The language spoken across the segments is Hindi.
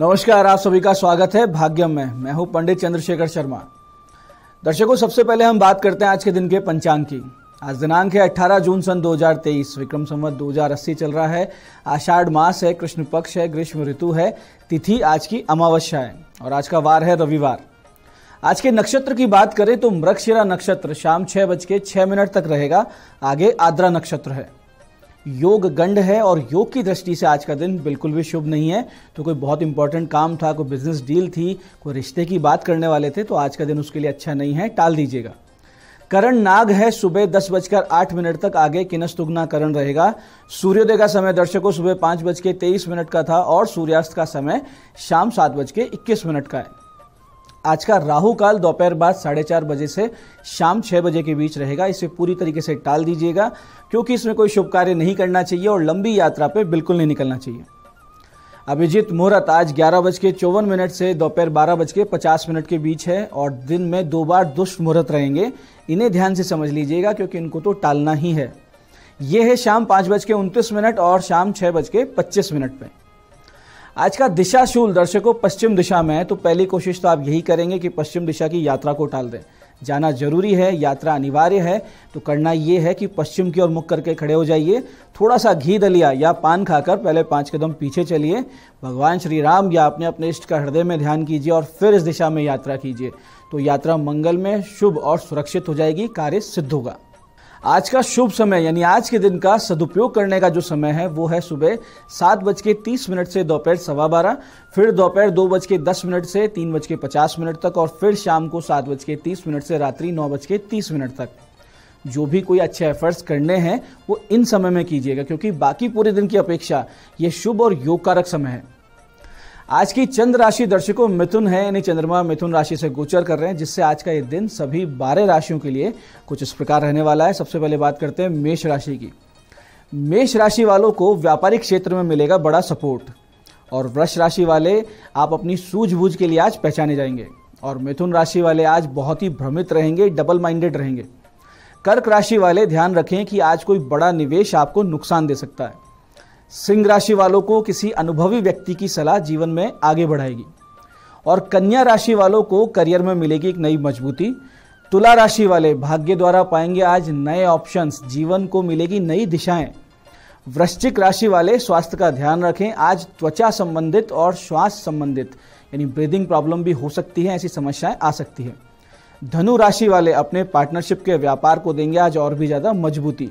नमस्कार आप सभी का स्वागत है भाग्यम में मैं हूं पंडित चंद्रशेखर शर्मा दर्शकों सबसे पहले हम बात करते हैं आज के दिन के पंचांग की आज दिनांक है 18 जून सन 2023 विक्रम संवत 2080 चल रहा है आषाढ़ मास है कृष्ण पक्ष है ग्रीष्म ऋतु है तिथि आज की अमावस्या है और आज का वार है रविवार आज के नक्षत्र की बात करें तो मृक्षिरा नक्षत्र शाम छह बज के छह मिनट तक रहेगा आगे आद्रा नक्षत्र है योग गंड है और योग की दृष्टि से आज का दिन बिल्कुल भी शुभ नहीं है तो कोई बहुत इंपॉर्टेंट काम था कोई बिजनेस डील थी कोई रिश्ते की बात करने वाले थे तो आज का दिन उसके लिए अच्छा नहीं है टाल दीजिएगा करण नाग है सुबह दस बजकर आठ मिनट तक आगे किनस्तुग्ना करण रहेगा सूर्योदय का समय दर्शकों सुबह पाँच बज के तेईस मिनट का था और सूर्यास्त का समय शाम सात बज के इक्कीस मिनट का है आज का राहु काल दोपहर बाद साढ़े चार बजे से शाम छः बजे के बीच रहेगा इसे पूरी तरीके से टाल दीजिएगा क्योंकि इसमें कोई शुभ कार्य नहीं करना चाहिए और लंबी यात्रा पे बिल्कुल नहीं निकलना चाहिए अभिजीत मुहूर्त आज ग्यारह बज के चौवन मिनट से दोपहर बारह बज के पचास मिनट के बीच है और दिन में दो बार दुष्ट मुहूर्त रहेंगे इन्हें ध्यान से समझ लीजिएगा क्योंकि इनको तो टालना ही है यह है शाम पाँच बज के उनतीस मिनट और शाम छः बज के पच्चीस मिनट पर आज का दिशा शूल दर्शकों पश्चिम दिशा में है तो पहली कोशिश तो आप यही करेंगे कि पश्चिम दिशा की यात्रा को टाल दें जाना जरूरी है यात्रा अनिवार्य है तो करना ये है कि पश्चिम की ओर मुख करके खड़े हो जाइए थोड़ा सा घी दलिया या पान खाकर पहले पाँच कदम पीछे चलिए भगवान श्री राम या अपने अपने इष्ट का हृदय में ध्यान कीजिए और फिर इस दिशा में यात्रा कीजिए तो यात्रा मंगल में शुभ और सुरक्षित हो जाएगी कार्य सिद्ध होगा आज का शुभ समय यानी आज के दिन का सदुपयोग करने का जो समय है वो है सुबह सात बज के तीस मिनट से दोपहर सवा बारह फिर दोपहर दो बज के दस मिनट से तीन बज के पचास मिनट तक और फिर शाम को सात बज के तीस मिनट से रात्रि नौ बज के तीस मिनट तक जो भी कोई अच्छे एफर्ट्स करने हैं वो इन समय में कीजिएगा क्योंकि बाकी पूरे दिन की अपेक्षा ये शुभ और योग कारक समय है आज की चंद्र राशि दर्शकों मिथुन है यानी चंद्रमा मिथुन राशि से गोचर कर रहे हैं जिससे आज का ये दिन सभी बारह राशियों के लिए कुछ इस प्रकार रहने वाला है सबसे पहले बात करते हैं मेष राशि की मेष राशि वालों को व्यापारिक क्षेत्र में मिलेगा बड़ा सपोर्ट और वृक्ष राशि वाले आप अपनी सूझबूझ के लिए आज पहचाने जाएंगे और मिथुन राशि वाले आज बहुत ही भ्रमित रहेंगे डबल माइंडेड रहेंगे कर्क राशि वाले ध्यान रखें कि आज कोई बड़ा निवेश आपको नुकसान दे सकता है सिंह राशि वालों को किसी अनुभवी व्यक्ति की सलाह जीवन में आगे बढ़ाएगी और कन्या राशि वालों को करियर में मिलेगी एक नई मजबूती तुला राशि वाले भाग्य द्वारा पाएंगे आज नए ऑप्शंस जीवन को मिलेगी नई दिशाएं वृश्चिक राशि वाले स्वास्थ्य का ध्यान रखें आज त्वचा संबंधित और श्वास संबंधित यानी ब्रीदिंग प्रॉब्लम भी हो सकती है ऐसी समस्याएं आ सकती है धनु राशि वाले अपने पार्टनरशिप के व्यापार को देंगे आज और भी ज़्यादा मजबूती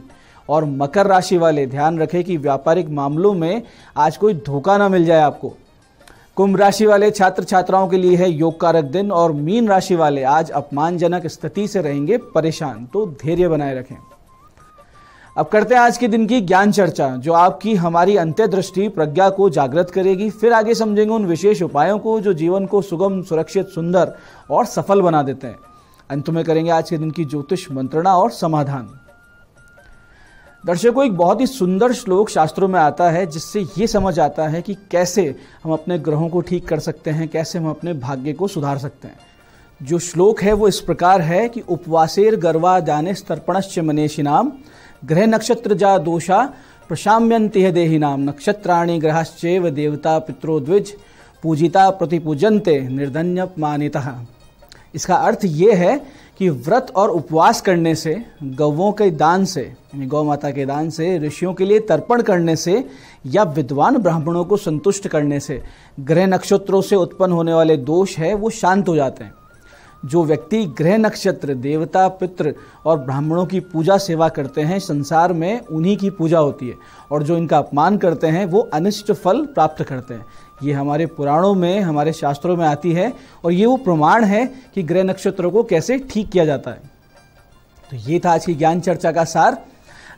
और मकर राशि वाले ध्यान रखें कि व्यापारिक मामलों में आज कोई धोखा ना मिल जाए आपको कुंभ राशि वाले छात्र छात्राओं के लिए है योग कारक दिन और मीन राशि वाले आज अपमानजनक स्थिति से रहेंगे परेशान तो धैर्य बनाए रखें अब करते हैं आज के दिन की ज्ञान चर्चा जो आपकी हमारी अंत्यदृष्टि प्रज्ञा को जागृत करेगी फिर आगे समझेंगे उन विशेष उपायों को जो जीवन को सुगम सुरक्षित सुंदर और सफल बना देते हैं अंत में करेंगे आज के दिन की ज्योतिष मंत्रणा और समाधान दर्शकों एक बहुत ही सुंदर श्लोक शास्त्रों में आता है जिससे ये समझ आता है कि कैसे हम अपने ग्रहों को ठीक कर सकते हैं कैसे हम अपने भाग्य को सुधार सकते हैं जो श्लोक है वो इस प्रकार है कि उपवासेर गर्वा जाने तर्पणश्च मनेशिनाम ग्रह नक्षत्र जा दोषा प्रशाम्यंति है देही नाम नक्षत्राणी ग्रहश्चैव देवता पित्रो द्विज पूजिता प्रतिपूजनते निर्धन्य मानिता इसका अर्थ ये है कि व्रत और उपवास करने से गौवों के दान से यानी गौ माता के दान से ऋषियों के लिए तर्पण करने से या विद्वान ब्राह्मणों को संतुष्ट करने से ग्रह नक्षत्रों से उत्पन्न होने वाले दोष है वो शांत हो जाते हैं जो व्यक्ति ग्रह नक्षत्र देवता पितृ और ब्राह्मणों की पूजा सेवा करते हैं संसार में उन्हीं की पूजा होती है और जो इनका अपमान करते हैं वो अनिष्ट फल प्राप्त करते हैं ये हमारे पुराणों में हमारे शास्त्रों में आती है और ये वो प्रमाण है कि ग्रह नक्षत्रों को कैसे ठीक किया जाता है तो ये था आज की ज्ञान चर्चा का सार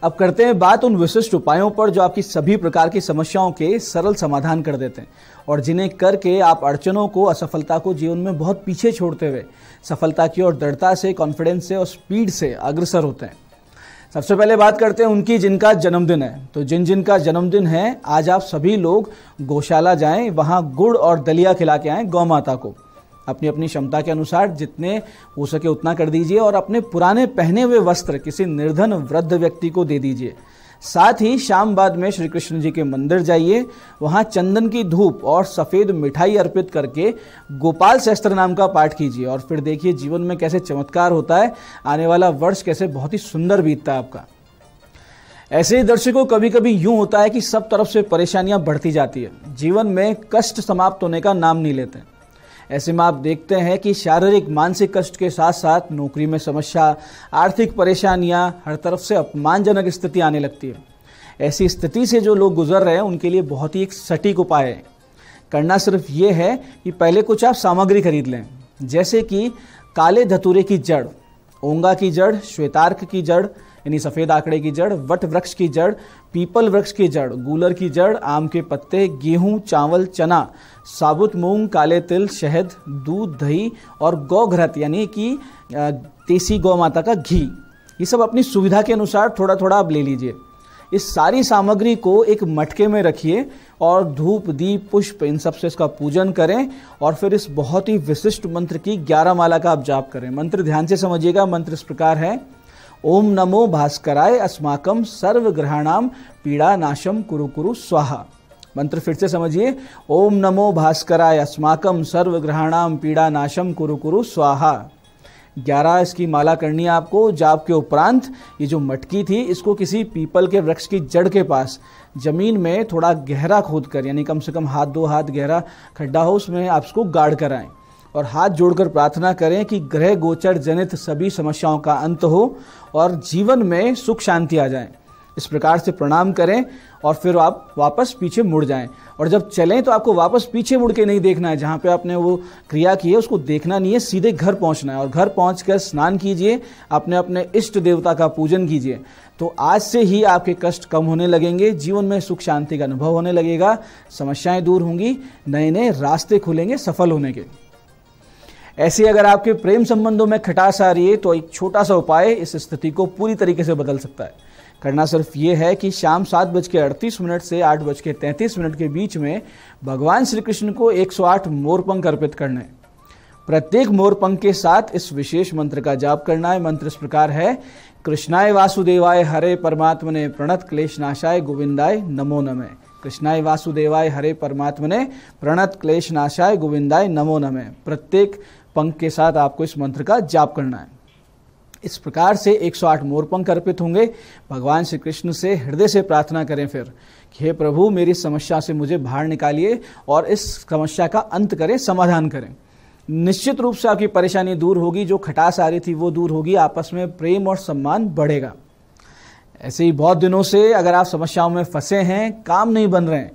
अब करते हैं बात उन विशिष्ट उपायों पर जो आपकी सभी प्रकार की समस्याओं के सरल समाधान कर देते हैं और जिन्हें करके आप अड़चनों को असफलता को जीवन में बहुत पीछे छोड़ते हुए सफलता की ओर दृढ़ता से कॉन्फिडेंस से और स्पीड से अग्रसर होते हैं सबसे पहले बात करते हैं उनकी जिनका जन्मदिन है तो जिन जिनका जन्मदिन है आज आप सभी लोग गौशाला जाएं वहाँ गुड़ और दलिया खिला के आएं गौ माता को अपनी अपनी क्षमता के अनुसार जितने हो सके उतना कर दीजिए और अपने पुराने पहने हुए वस्त्र किसी निर्धन वृद्ध व्यक्ति को दे दीजिए साथ ही शाम बाद में श्री कृष्ण जी के मंदिर जाइए वहाँ चंदन की धूप और सफ़ेद मिठाई अर्पित करके गोपाल शस्त्र नाम का पाठ कीजिए और फिर देखिए जीवन में कैसे चमत्कार होता है आने वाला वर्ष कैसे बहुत ही सुंदर बीतता है आपका ऐसे ही दर्शकों कभी कभी यूं होता है कि सब तरफ से परेशानियां बढ़ती जाती है जीवन में कष्ट समाप्त होने का नाम नहीं लेते हैं ऐसे में आप देखते हैं कि शारीरिक मानसिक कष्ट के साथ साथ नौकरी में समस्या आर्थिक परेशानियां हर तरफ से अपमानजनक स्थिति आने लगती है ऐसी स्थिति से जो लोग गुजर रहे हैं उनके लिए बहुत ही एक सटीक उपाय है करना सिर्फ ये है कि पहले कुछ आप सामग्री खरीद लें जैसे कि काले धतूरे की जड़ ओंगा की जड़ श्वेतार्क की जड़ यानी सफ़ेद आंकड़े की जड़ वट वृक्ष की जड़ पीपल वृक्ष की जड़ गूलर की जड़ आम के पत्ते गेहूँ चावल चना साबुत मूंग काले तिल शहद दूध दही और गौघ्रत यानी कि देसी गौ माता का घी ये सब अपनी सुविधा के अनुसार थोड़ा थोड़ा आप ले लीजिए इस सारी सामग्री को एक मटके में रखिए और धूप दीप पुष्प इन सब से इसका पूजन करें और फिर इस बहुत ही विशिष्ट मंत्र की ग्यारह माला का आप जाप करें मंत्र ध्यान से समझिएगा मंत्र इस प्रकार है ओम नमो भास्कराय अस्माकम सर्वग्रहणाम पीड़ा नाशम कुरु कुरु स्वाहा मंत्र फिर से समझिए ओम नमो भास्कराय अस्माकम सर्वग्रहणाम पीड़ा नाशम कुरु कुरु स्वाहा ग्यारह इसकी माला करनी है आपको जाप के उपरांत ये जो मटकी थी इसको किसी पीपल के वृक्ष की जड़ के पास ज़मीन में थोड़ा गहरा खोद कर यानी कम से कम हाथ दो हाथ गहरा खड्डा हो उसमें आप इसको गाड़ कर आएँ और हाथ जोड़कर प्रार्थना करें कि ग्रह गोचर जनित सभी समस्याओं का अंत हो और जीवन में सुख शांति आ जाए इस प्रकार से प्रणाम करें और फिर आप वापस पीछे मुड़ जाएं और जब चलें तो आपको वापस पीछे मुड़ के नहीं देखना है जहाँ पे आपने वो क्रिया की है उसको देखना नहीं है सीधे घर पहुँचना है और घर पहुँच कर स्नान कीजिए अपने अपने इष्ट देवता का पूजन कीजिए तो आज से ही आपके कष्ट कम होने लगेंगे जीवन में सुख शांति का अनुभव होने लगेगा समस्याएँ दूर होंगी नए नए रास्ते खुलेंगे सफल होने के ऐसे अगर आपके प्रेम संबंधों में खटास आ रही है तो एक छोटा सा उपाय इस स्थिति को पूरी तरीके से बदल सकता है करना सिर्फ ये है कि शाम सात बज के अड़तीस मिनट से आठ बज के तैंतीस मिनट के बीच में भगवान श्री कृष्ण को 108 मोरपंख अर्पित करना है प्रत्येक मोरपंख के साथ इस विशेष मंत्र का जाप करना है मंत्र इस प्रकार है कृष्णाय वासुदेवाय हरे परमात्मने प्रणत क्लेश नाशाय गोविंदाय नमो नमः कृष्णाय वासुदेवाय हरे परमात्मने प्रणत क्लेश नाशाय गोविंदाय नमो नमे प्रत्येक पंख के साथ आपको इस मंत्र का जाप करना है इस प्रकार से 108 मोरपंख अर्पित होंगे भगवान श्री कृष्ण से हृदय से प्रार्थना करें फिर हे प्रभु मेरी समस्या से मुझे बाहर निकालिए और इस समस्या का अंत करें समाधान करें निश्चित रूप से आपकी परेशानी दूर होगी जो खटास आ रही थी वो दूर होगी आपस में प्रेम और सम्मान बढ़ेगा ऐसे ही बहुत दिनों से अगर आप समस्याओं में फंसे हैं काम नहीं बन रहे हैं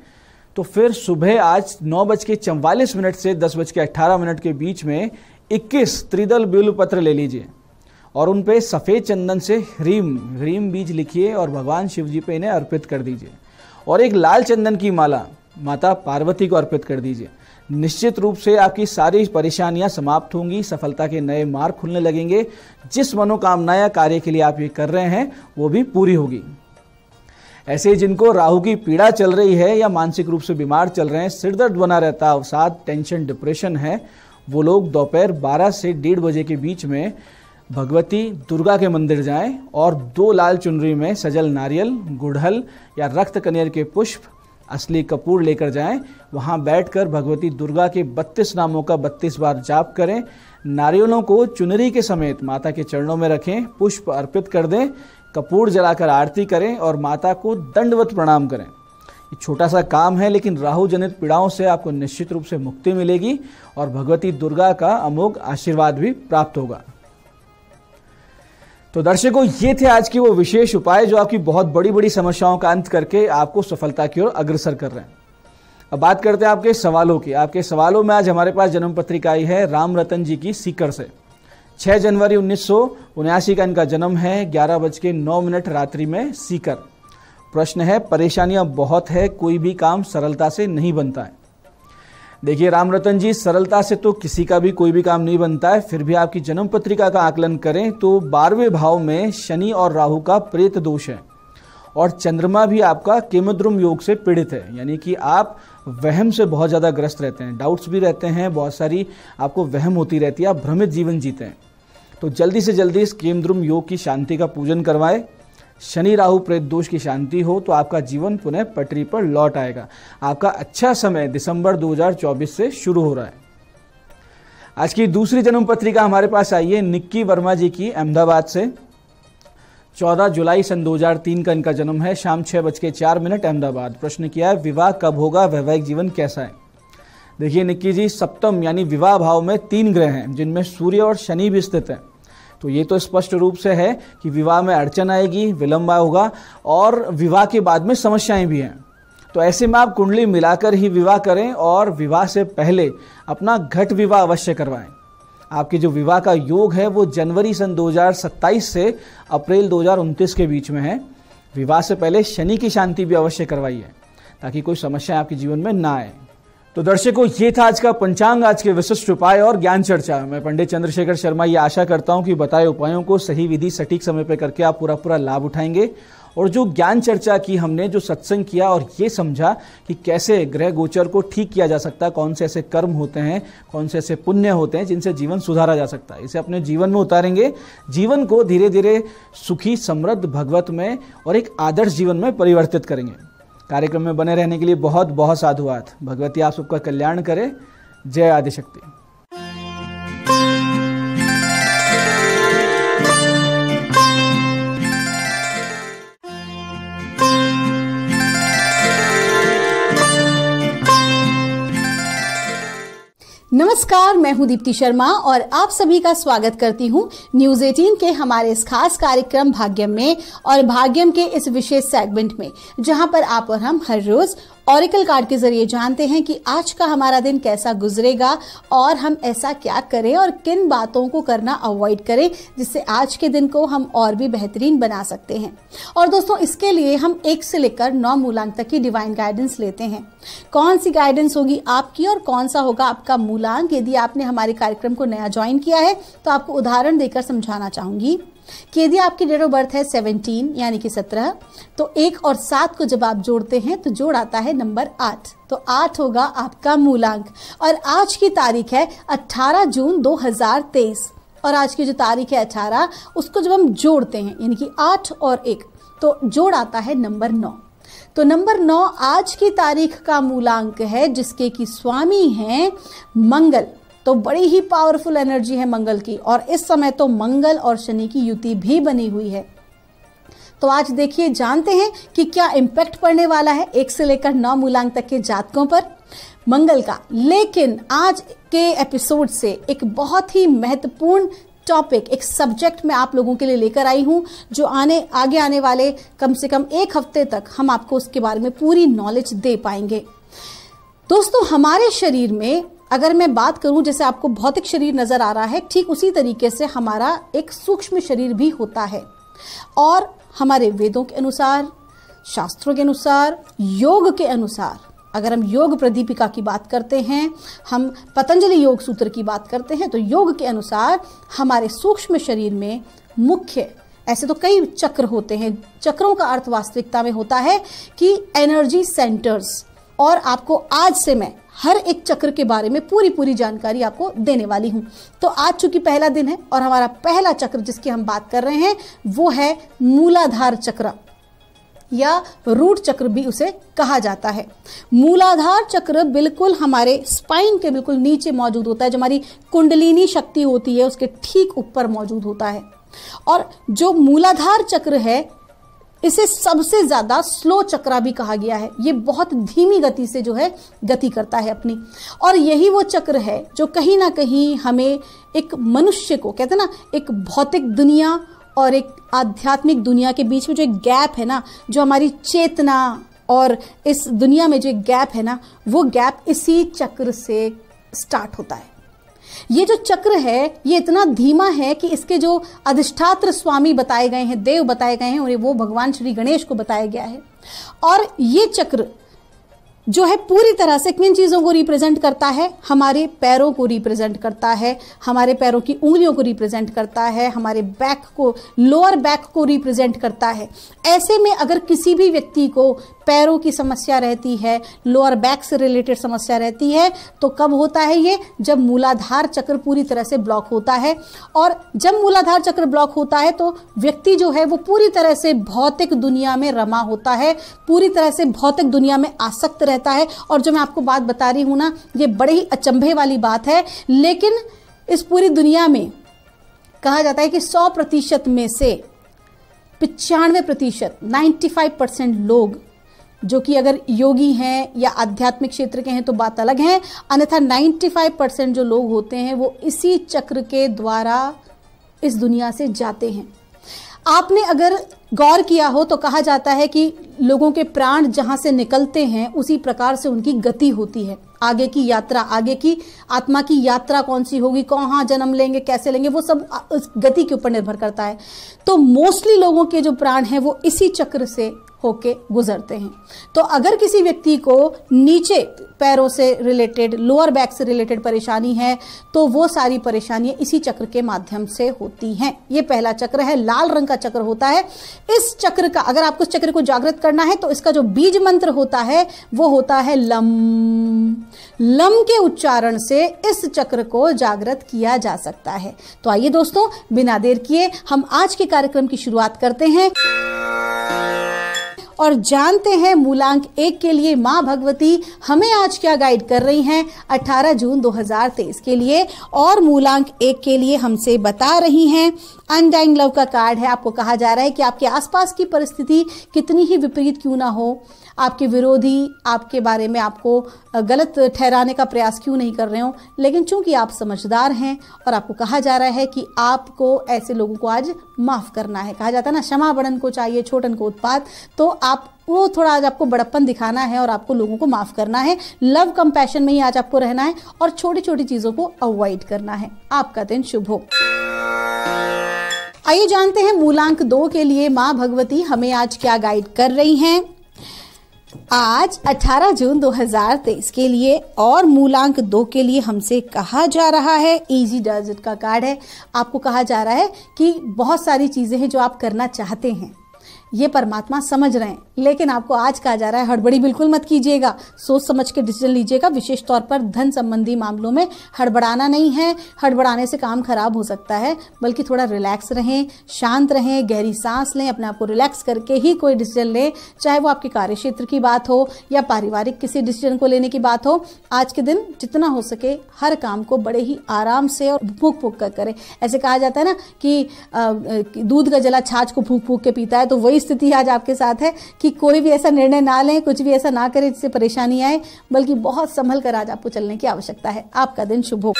तो फिर सुबह आज नौ बज के चवालीस मिनट से दस बज के अट्ठारह मिनट के बीच में इक्कीस त्रिदल बिल पत्र ले लीजिए और उन पे सफ़ेद चंदन से ह्रीम ह्रीम बीज लिखिए और भगवान शिव जी पे इन्हें अर्पित कर दीजिए और एक लाल चंदन की माला माता पार्वती को अर्पित कर दीजिए निश्चित रूप से आपकी सारी परेशानियां समाप्त होंगी सफलता के नए मार्ग खुलने लगेंगे जिस मनोकामना या कार्य के लिए आप ये कर रहे हैं वो भी पूरी होगी ऐसे जिनको राहु की पीड़ा चल रही है या मानसिक रूप से बीमार चल रहे हैं सिर दर्द बना रहता अवसाद टेंशन डिप्रेशन है वो लोग दोपहर 12 से डेढ़ बजे के बीच में भगवती दुर्गा के मंदिर जाएं और दो लाल चुनरी में सजल नारियल गुड़हल या रक्त कनेर के पुष्प असली कपूर लेकर जाएं वहां बैठकर भगवती दुर्गा के 32 नामों का 32 बार जाप करें नारियलों को चुनरी के समेत माता के चरणों में रखें पुष्प अर्पित कर दें कपूर जलाकर आरती करें और माता को दंडवत प्रणाम करें ये छोटा सा काम है लेकिन राहु जनित पीड़ाओं से आपको निश्चित रूप से मुक्ति मिलेगी और भगवती दुर्गा का अमोघ आशीर्वाद भी प्राप्त होगा तो दर्शकों ये थे आज के वो विशेष उपाय जो आपकी बहुत बड़ी बड़ी समस्याओं का अंत करके आपको सफलता की ओर अग्रसर कर रहे हैं अब बात करते हैं आपके सवालों की आपके सवालों में आज हमारे पास जन्म पत्रिका आई है राम रतन जी की सीकर से 6 जनवरी उन्नीस का इनका जन्म है ग्यारह बज के नौ मिनट रात्रि में सीकर प्रश्न है परेशानियां बहुत है कोई भी काम सरलता से नहीं बनता है देखिए राम रतन जी सरलता से तो किसी का भी कोई भी काम नहीं बनता है फिर भी आपकी जन्म पत्रिका का आकलन करें तो बारहवें भाव में शनि और राहु का प्रेत दोष है और चंद्रमा भी आपका केमद्रुम योग से पीड़ित है यानी कि आप वहम से बहुत ज़्यादा ग्रस्त रहते हैं डाउट्स भी रहते हैं बहुत सारी आपको वहम होती रहती है आप भ्रमित जीवन जीते हैं तो जल्दी से जल्दी इस केमद्रुम योग की शांति का पूजन करवाएं शनि राहु प्रेत दोष की शांति हो तो आपका जीवन पुनः पटरी पर लौट आएगा आपका अच्छा समय दिसंबर 2024 से शुरू हो रहा है आज की दूसरी जन्म पत्रिका हमारे पास आई है निक्की वर्मा जी की अहमदाबाद से 14 जुलाई सन 2003 का इनका जन्म है शाम छह बज के चार मिनट अहमदाबाद प्रश्न किया है विवाह कब होगा वैवाहिक जीवन कैसा है देखिए निक्की जी सप्तम यानी विवाह भाव में तीन ग्रह हैं जिनमें सूर्य और शनि भी स्थित हैं तो ये तो स्पष्ट रूप से है कि विवाह में अड़चन आएगी विलंब होगा और विवाह के बाद में समस्याएं भी हैं तो ऐसे में आप कुंडली मिलाकर ही विवाह करें और विवाह से पहले अपना घट विवाह अवश्य करवाएं आपके जो विवाह का योग है वो जनवरी सन 2027 से अप्रैल 2029 के बीच में है विवाह से पहले शनि की शांति भी अवश्य करवाइए ताकि कोई समस्या आपके जीवन में ना आए तो दर्शकों ये था आज का पंचांग आज के विशिष्ट उपाय और ज्ञान चर्चा मैं पंडित चंद्रशेखर शर्मा ये आशा करता हूँ कि बताए उपायों को सही विधि सटीक समय पर करके आप पूरा पूरा लाभ उठाएंगे और जो ज्ञान चर्चा की हमने जो सत्संग किया और ये समझा कि कैसे ग्रह गोचर को ठीक किया जा सकता है कौन से ऐसे कर्म होते हैं कौन से ऐसे पुण्य होते हैं जिनसे जीवन सुधारा जा सकता है इसे अपने जीवन में उतारेंगे जीवन को धीरे धीरे सुखी समृद्ध भगवत में और एक आदर्श जीवन में परिवर्तित करेंगे कार्यक्रम में बने रहने के लिए बहुत बहुत साधुवाद भगवती आप सबका कल्याण करें जय आदिशक्ति नमस्कार मैं हूं दीप्ति शर्मा और आप सभी का स्वागत करती हूं न्यूज 18 के हमारे इस खास कार्यक्रम भाग्यम में और भाग्यम के इस विशेष सेगमेंट में जहां पर आप और हम हर रोज ऑरिकल कार्ड के जरिए जानते हैं कि आज का हमारा दिन कैसा गुजरेगा और हम ऐसा क्या करें और किन बातों को करना अवॉइड करें जिससे आज के दिन को हम और भी बेहतरीन बना सकते हैं और दोस्तों इसके लिए हम एक से लेकर नौ मूलांक तक की डिवाइन गाइडेंस लेते हैं कौन सी गाइडेंस होगी आपकी और कौन सा होगा आपका मूलांक यदि आपने हमारे कार्यक्रम को नया ज्वाइन किया है तो आपको उदाहरण देकर समझाना चाहूंगी कि यदि आपकी डेट ऑफ बर्थ है सेवनटीन यानी कि सत्रह तो एक और सात को जब आप जोड़ते हैं तो जोड़ आता है नंबर आठ तो आठ होगा आपका मूलांक और आज की तारीख है 18 जून 2023 और आज की जो तारीख है अठारह उसको जब हम जोड़ते हैं यानी कि आठ और एक तो जोड़ आता है नंबर नौ तो नंबर नौ आज की तारीख का मूलांक है जिसके कि स्वामी हैं मंगल तो बड़ी ही पावरफुल एनर्जी है मंगल की और इस समय तो मंगल और शनि की युति भी बनी हुई है तो आज देखिए जानते हैं कि क्या इम्पैक्ट पड़ने वाला है एक से लेकर नौ मूलांक तक के जातकों पर मंगल का लेकिन आज के एपिसोड से एक बहुत ही महत्वपूर्ण टॉपिक एक सब्जेक्ट में आप लोगों के लिए लेकर आई हूं जो आने आगे आने वाले कम से कम एक हफ्ते तक हम आपको उसके बारे में पूरी नॉलेज दे पाएंगे दोस्तों हमारे शरीर में अगर मैं बात करूं जैसे आपको भौतिक शरीर नज़र आ रहा है ठीक उसी तरीके से हमारा एक सूक्ष्म शरीर भी होता है और हमारे वेदों के अनुसार शास्त्रों के अनुसार योग के अनुसार अगर हम योग प्रदीपिका की बात करते हैं हम पतंजलि योग सूत्र की बात करते हैं तो योग के अनुसार हमारे सूक्ष्म शरीर में मुख्य ऐसे तो कई चक्र होते हैं चक्रों का अर्थ वास्तविकता में होता है कि एनर्जी सेंटर्स और आपको आज से मैं हर एक चक्र के बारे में पूरी पूरी जानकारी आपको देने वाली हूं तो आज चूंकि पहला दिन है और हमारा पहला चक्र जिसकी हम बात कर रहे हैं वो है मूलाधार चक्र या रूट चक्र भी उसे कहा जाता है मूलाधार चक्र बिल्कुल हमारे स्पाइन के बिल्कुल नीचे मौजूद होता है जो हमारी कुंडलिनी शक्ति होती है उसके ठीक ऊपर मौजूद होता है और जो मूलाधार चक्र है इसे सबसे ज़्यादा स्लो चक्रा भी कहा गया है ये बहुत धीमी गति से जो है गति करता है अपनी और यही वो चक्र है जो कहीं ना कहीं हमें एक मनुष्य को कहते ना एक भौतिक दुनिया और एक आध्यात्मिक दुनिया के बीच में जो एक गैप है ना जो हमारी चेतना और इस दुनिया में जो एक गैप है ना वो गैप इसी चक्र से स्टार्ट होता है ये जो चक्र है ये इतना धीमा है कि इसके जो अधिष्ठात्र स्वामी बताए गए हैं देव बताए गए हैं उन्हें वो भगवान श्री गणेश को बताया गया है और ये चक्र जो है पूरी तरह से किन चीज़ों को रिप्रेजेंट करता है हमारे पैरों को रिप्रेजेंट करता है हमारे पैरों की उंगलियों को रिप्रेजेंट करता है हमारे बैक को लोअर बैक को रिप्रेजेंट करता है ऐसे में अगर किसी भी व्यक्ति को पैरों की समस्या रहती है लोअर बैक से रिलेटेड समस्या रहती है तो कब होता है ये जब मूलाधार चक्र पूरी तरह से ब्लॉक होता है और जब मूलाधार चक्र ब्लॉक होता है तो व्यक्ति जो है वो पूरी तरह से भौतिक दुनिया में रमा होता है पूरी तरह से भौतिक दुनिया में आसक्त रहता रहता है और जो मैं आपको बात बता रही हूँ ना ये बड़े ही अचंभे वाली बात है लेकिन इस पूरी दुनिया में कहा जाता है कि सौ प्रतिशत में से पचानवे प्रतिशत नाइन्टी फाइव परसेंट लोग जो कि अगर योगी हैं या आध्यात्मिक क्षेत्र के हैं तो बात अलग है अन्यथा 95 परसेंट जो लोग होते हैं वो इसी चक्र के द्वारा इस दुनिया से जाते हैं आपने अगर गौर किया हो तो कहा जाता है कि लोगों के प्राण जहाँ से निकलते हैं उसी प्रकार से उनकी गति होती है आगे की यात्रा आगे की आत्मा की यात्रा कौन सी होगी कहाँ जन्म लेंगे कैसे लेंगे वो सब उस गति के ऊपर निर्भर करता है तो मोस्टली लोगों के जो प्राण हैं वो इसी चक्र से होके गुजरते हैं तो अगर किसी व्यक्ति को नीचे पैरों से रिलेटेड लोअर बैक से रिलेटेड परेशानी है तो वो सारी परेशानियां इसी चक्र के माध्यम से होती हैं ये पहला चक्र है लाल रंग का चक्र होता है इस चक्र का अगर आपको इस चक्र को जागृत करना है तो इसका जो बीज मंत्र होता है वो होता है लम लम के उच्चारण से इस चक्र को जागृत किया जा सकता है तो आइए दोस्तों बिना देर किए हम आज के कार्यक्रम की शुरुआत करते हैं और जानते हैं मूलांक एक के लिए माँ भगवती हमें आज क्या गाइड कर रही हैं 18 जून 2023 के लिए और मूलांक एक के लिए हमसे बता रही हैं अनडाइंग लव का कार्ड है आपको कहा जा रहा है कि आपके आसपास की परिस्थिति कितनी ही विपरीत क्यों ना हो आपके विरोधी आपके बारे में आपको गलत ठहराने का प्रयास क्यों नहीं कर रहे हो लेकिन चूंकि आप समझदार हैं और आपको कहा जा रहा है कि आपको ऐसे लोगों को आज माफ़ करना है कहा जाता है ना क्षमा बड़न को चाहिए छोटन को उत्पाद तो आप वो थोड़ा आज आपको बड़प्पन दिखाना है और आपको लोगों को माफ़ करना है लव कंपैशन में ही आज आपको रहना है और छोटी छोटी चीज़ों को अवॉइड करना है आपका दिन शुभ हो आइए जानते हैं मूलांक दो के लिए माँ भगवती हमें आज क्या गाइड कर रही हैं आज 18 जून 2023 के लिए और मूलांक दो के लिए हमसे कहा जा रहा है इजी डज इट का कार्ड है आपको कहा जा रहा है कि बहुत सारी चीज़ें हैं जो आप करना चाहते हैं ये परमात्मा समझ रहे हैं लेकिन आपको आज कहा जा रहा है हड़बड़ी बिल्कुल मत कीजिएगा सोच समझ के डिसीजन लीजिएगा विशेष तौर पर धन संबंधी मामलों में हड़बड़ाना नहीं है हड़बड़ाने से काम खराब हो सकता है बल्कि थोड़ा रिलैक्स रहें शांत रहें गहरी सांस लें अपने आप को रिलैक्स करके ही कोई डिसीजन लें चाहे वो आपके कार्य क्षेत्र की बात हो या पारिवारिक किसी डिसीजन को लेने की बात हो आज के दिन जितना हो सके हर काम को बड़े ही आराम से और भूख भूख कर करें ऐसे कहा जाता है ना कि दूध का जला छाछ को फूक फूक के पीता है तो वही वही स्थिति आज आपके साथ है कि कोई भी ऐसा निर्णय ना लें कुछ भी ऐसा ना करें जिससे परेशानी आए बल्कि बहुत संभल कर आज आपको चलने की आवश्यकता है आपका दिन शुभ हो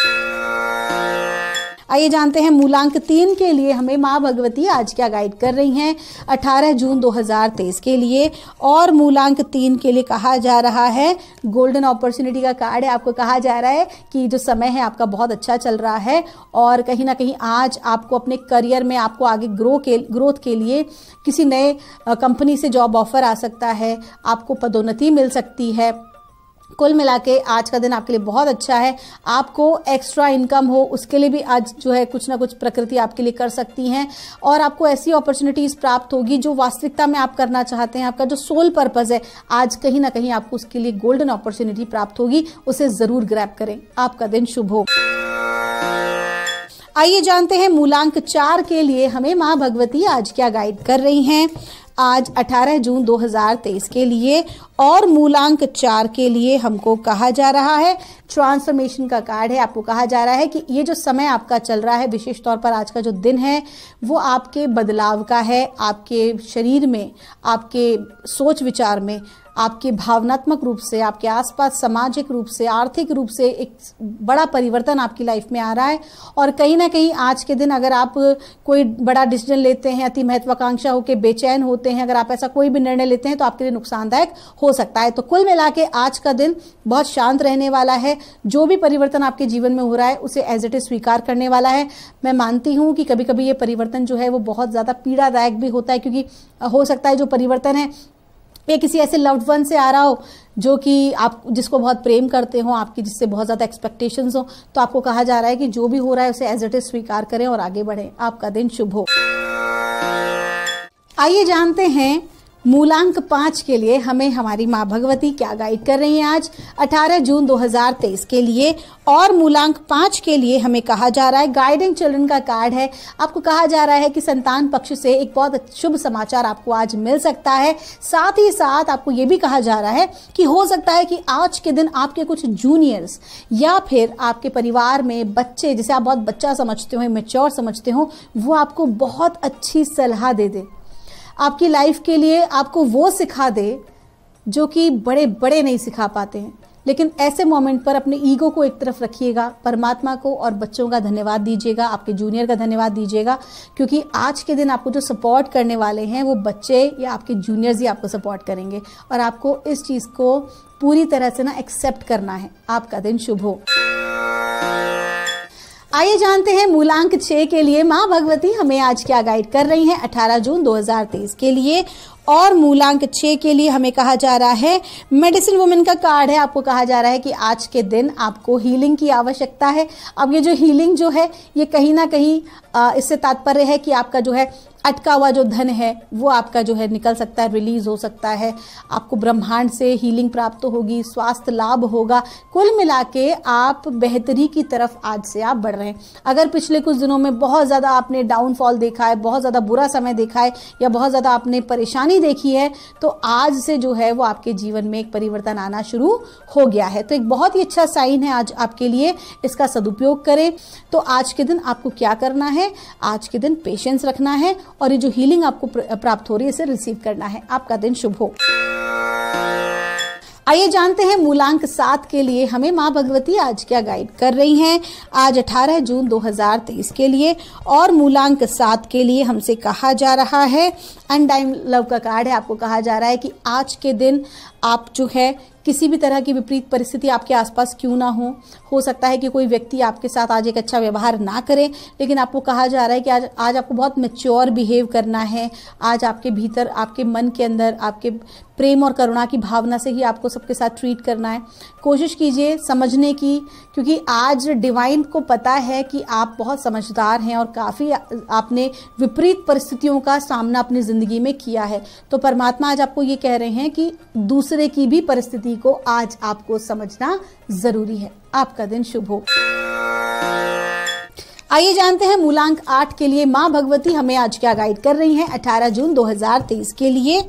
आइए जानते हैं मूलांक तीन के लिए हमें माँ भगवती आज क्या गाइड कर रही हैं 18 जून 2023 के लिए और मूलांक तीन के लिए कहा जा रहा है गोल्डन अपॉर्चुनिटी का कार्ड है आपको कहा जा रहा है कि जो समय है आपका बहुत अच्छा चल रहा है और कहीं ना कहीं आज आपको अपने करियर में आपको आगे ग्रो के ग्रोथ के लिए किसी नए कंपनी से जॉब ऑफर आ सकता है आपको पदोन्नति मिल सकती है कुल मिला के आज का दिन आपके लिए बहुत अच्छा है आपको एक्स्ट्रा इनकम हो उसके लिए भी आज जो है कुछ ना कुछ प्रकृति आपके लिए कर सकती हैं और आपको ऐसी अपॉर्चुनिटीज प्राप्त होगी जो वास्तविकता में आप करना चाहते हैं आपका जो सोल पर्पज है आज कहीं ना कहीं आपको उसके लिए गोल्डन अपॉर्चुनिटी प्राप्त होगी उसे जरूर ग्रैप करें आपका दिन शुभ हो आइए जानते हैं मूलांक चार के लिए हमें माँ भगवती आज क्या गाइड कर रही हैं आज 18 जून 2023 के लिए और मूलांक चार के लिए हमको कहा जा रहा है ट्रांसफॉर्मेशन का कार्ड है आपको कहा जा रहा है कि ये जो समय आपका चल रहा है विशेष तौर पर आज का जो दिन है वो आपके बदलाव का है आपके शरीर में आपके सोच विचार में आपके भावनात्मक रूप से आपके आसपास सामाजिक रूप से आर्थिक रूप से एक बड़ा परिवर्तन आपकी लाइफ में आ रहा है और कहीं ना कहीं आज के दिन अगर आप कोई बड़ा डिसीजन लेते हैं अति महत्वाकांक्षा होकर बेचैन होते हैं अगर आप ऐसा कोई भी निर्णय लेते हैं तो आपके लिए नुकसानदायक हो सकता है तो कुल मिला के आज का दिन बहुत शांत रहने वाला है जो भी परिवर्तन आपके जीवन में हो रहा है उसे एज इट इज स्वीकार करने वाला है मैं मानती हूँ कि कभी कभी ये परिवर्तन जो है वो बहुत ज़्यादा पीड़ादायक भी होता है क्योंकि हो सकता है जो परिवर्तन है या किसी ऐसे लव्ड वन से आ रहा हो जो कि आप जिसको बहुत प्रेम करते हो आपकी जिससे बहुत ज़्यादा एक्सपेक्टेशंस हो तो आपको कहा जा रहा है कि जो भी हो रहा है उसे एज इट इज़ स्वीकार करें और आगे बढ़ें आपका दिन शुभ हो आइए जानते हैं मूलांक पाँच के लिए हमें हमारी माँ भगवती क्या गाइड कर रही हैं आज 18 जून 2023 के लिए और मूलांक पाँच के लिए हमें कहा जा रहा है गाइडिंग चिल्ड्रन का कार्ड है आपको कहा जा रहा है कि संतान पक्ष से एक बहुत शुभ समाचार आपको आज मिल सकता है साथ ही साथ आपको ये भी कहा जा रहा है कि हो सकता है कि आज के दिन आपके कुछ जूनियर्स या फिर आपके परिवार में बच्चे जिसे आप बहुत बच्चा समझते हो मेच्योर समझते हो वो आपको बहुत अच्छी सलाह दे दें आपकी लाइफ के लिए आपको वो सिखा दे जो कि बड़े बड़े नहीं सिखा पाते हैं लेकिन ऐसे मोमेंट पर अपने ईगो को एक तरफ रखिएगा परमात्मा को और बच्चों का धन्यवाद दीजिएगा आपके जूनियर का धन्यवाद दीजिएगा क्योंकि आज के दिन आपको जो सपोर्ट करने वाले हैं वो बच्चे या आपके जूनियर्स ही आपको सपोर्ट करेंगे और आपको इस चीज़ को पूरी तरह से ना एक्सेप्ट करना है आपका दिन शुभ हो आइए जानते हैं मूलांक छः के लिए माँ भगवती हमें आज क्या गाइड कर रही हैं 18 जून 2023 के लिए और मूलांक छः के लिए हमें कहा जा रहा है मेडिसिन वुमेन का कार्ड है आपको कहा जा रहा है कि आज के दिन आपको हीलिंग की आवश्यकता है अब ये जो हीलिंग जो है ये कहीं ना कहीं इससे तात्पर्य है कि आपका जो है अटका हुआ जो धन है वो आपका जो है निकल सकता है रिलीज हो सकता है आपको ब्रह्मांड से हीलिंग प्राप्त होगी स्वास्थ्य लाभ होगा कुल मिला के आप बेहतरी की तरफ आज से आप बढ़ रहे हैं अगर पिछले कुछ दिनों में बहुत ज़्यादा आपने डाउनफॉल देखा है बहुत ज़्यादा बुरा समय देखा है या बहुत ज़्यादा आपने परेशानी देखी है तो आज से जो है वो आपके जीवन में एक परिवर्तन आना शुरू हो गया है तो एक बहुत ही अच्छा साइन है आज आपके लिए इसका सदुपयोग करें तो आज के दिन आपको क्या करना है आज के दिन पेशेंस रखना है और ये जो हीलिंग आपको प्राप्त हो रही है इसे रिसीव करना है आपका दिन शुभ हो आइए जानते हैं मूलांक सात के लिए हमें माँ भगवती आज क्या गाइड कर रही हैं आज 18 जून 2023 के लिए और मूलांक सात के लिए हमसे कहा जा रहा है अनडाइम लव का कार्ड है आपको कहा जा रहा है कि आज के दिन आप जो है किसी भी तरह की विपरीत परिस्थिति आपके आसपास क्यों ना हो हो सकता है कि कोई व्यक्ति आपके साथ आज एक अच्छा व्यवहार ना करे लेकिन आपको कहा जा रहा है कि आज आज आपको बहुत मेच्योर बिहेव करना है आज आपके भीतर आपके मन के अंदर आपके प्रेम और करुणा की भावना से ही आपको सबके साथ ट्रीट करना है कोशिश कीजिए समझने की क्योंकि आज डिवाइन को पता है कि आप बहुत समझदार हैं और काफ़ी आपने विपरीत परिस्थितियों का सामना अपनी ज़िंदगी ज़िंदगी में किया है तो परमात्मा आज आपको ये कह रहे हैं कि दूसरे की भी परिस्थिति को आज आपको समझना ज़रूरी है आपका दिन शुभ हो आइए जानते हैं मूलांक आठ के लिए माँ भगवती हमें आज क्या गाइड कर रही हैं 18 जून 2023 के लिए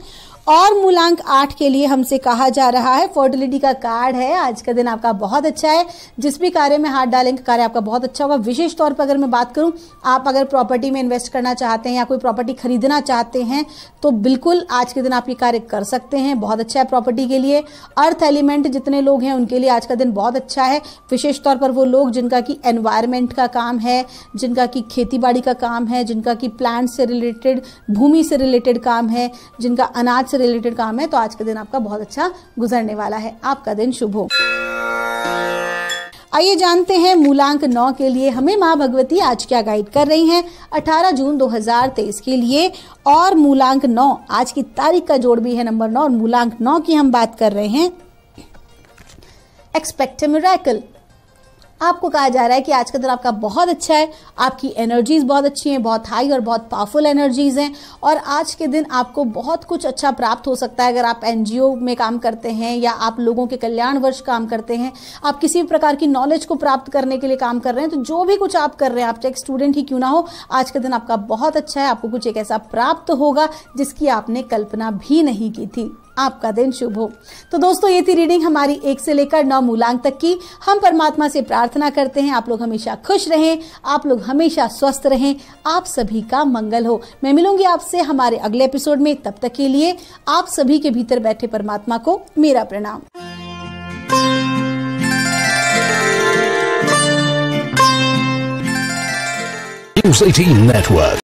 और मूलांक आठ के लिए हमसे कहा जा रहा है फर्टिलिटी का कार्ड है आज का दिन आपका बहुत अच्छा है जिस भी कार्य में हाथ डालेंगे कार्य आपका बहुत अच्छा होगा विशेष तौर पर अगर मैं बात करूं आप अगर प्रॉपर्टी में इन्वेस्ट करना चाहते हैं या कोई प्रॉपर्टी खरीदना चाहते हैं तो बिल्कुल आज के दिन आप ये कार्य कर सकते हैं बहुत अच्छा है प्रॉपर्टी के लिए अर्थ एलिमेंट जितने लोग हैं उनके लिए आज का दिन बहुत अच्छा है विशेष तौर पर वो लोग जिनका कि एनवायरमेंट का काम है जिनका कि खेती बाड़ी का काम है जिनका कि प्लांट से रिलेटेड भूमि से रिलेटेड काम है जिनका अनाज से रिलेटेड काम है तो आज का दिन आपका बहुत अच्छा गुजरने वाला है आपका दिन शुभ हो आइए जानते हैं मूलांक नौ के लिए हमें माँ भगवती आज क्या गाइड कर रही हैं 18 जून 2023 के लिए और मूलांक नौ आज की तारीख का जोड़ भी है नंबर नौ और मूलांक नौ की हम बात कर रहे हैं एक्सपेक्ट मिराकल आपको कहा जा रहा है कि आज का दिन आपका बहुत अच्छा है आपकी एनर्जीज बहुत अच्छी हैं बहुत हाई और बहुत पावरफुल एनर्जीज हैं और आज के दिन आपको बहुत कुछ अच्छा प्राप्त हो सकता है अगर आप एन में काम करते हैं या आप लोगों के कल्याण वर्ष काम करते हैं आप किसी भी प्रकार की नॉलेज को प्राप्त करने के लिए काम कर रहे हैं तो जो भी कुछ आप कर रहे हैं आप चाहे स्टूडेंट ही क्यों ना हो आज का दिन आपका बहुत अच्छा है आपको कुछ एक ऐसा प्राप्त होगा जिसकी आपने कल्पना भी नहीं की थी आपका दिन शुभ हो तो दोस्तों ये थी रीडिंग हमारी एक से लेकर नौ मूलांक तक की हम परमात्मा से प्रार्थना करते हैं आप लोग हमेशा खुश रहें आप लोग हमेशा स्वस्थ रहें आप सभी का मंगल हो मैं मिलूंगी आपसे हमारे अगले एपिसोड में तब तक के लिए आप सभी के भीतर बैठे परमात्मा को मेरा प्रणाम News 18 Network.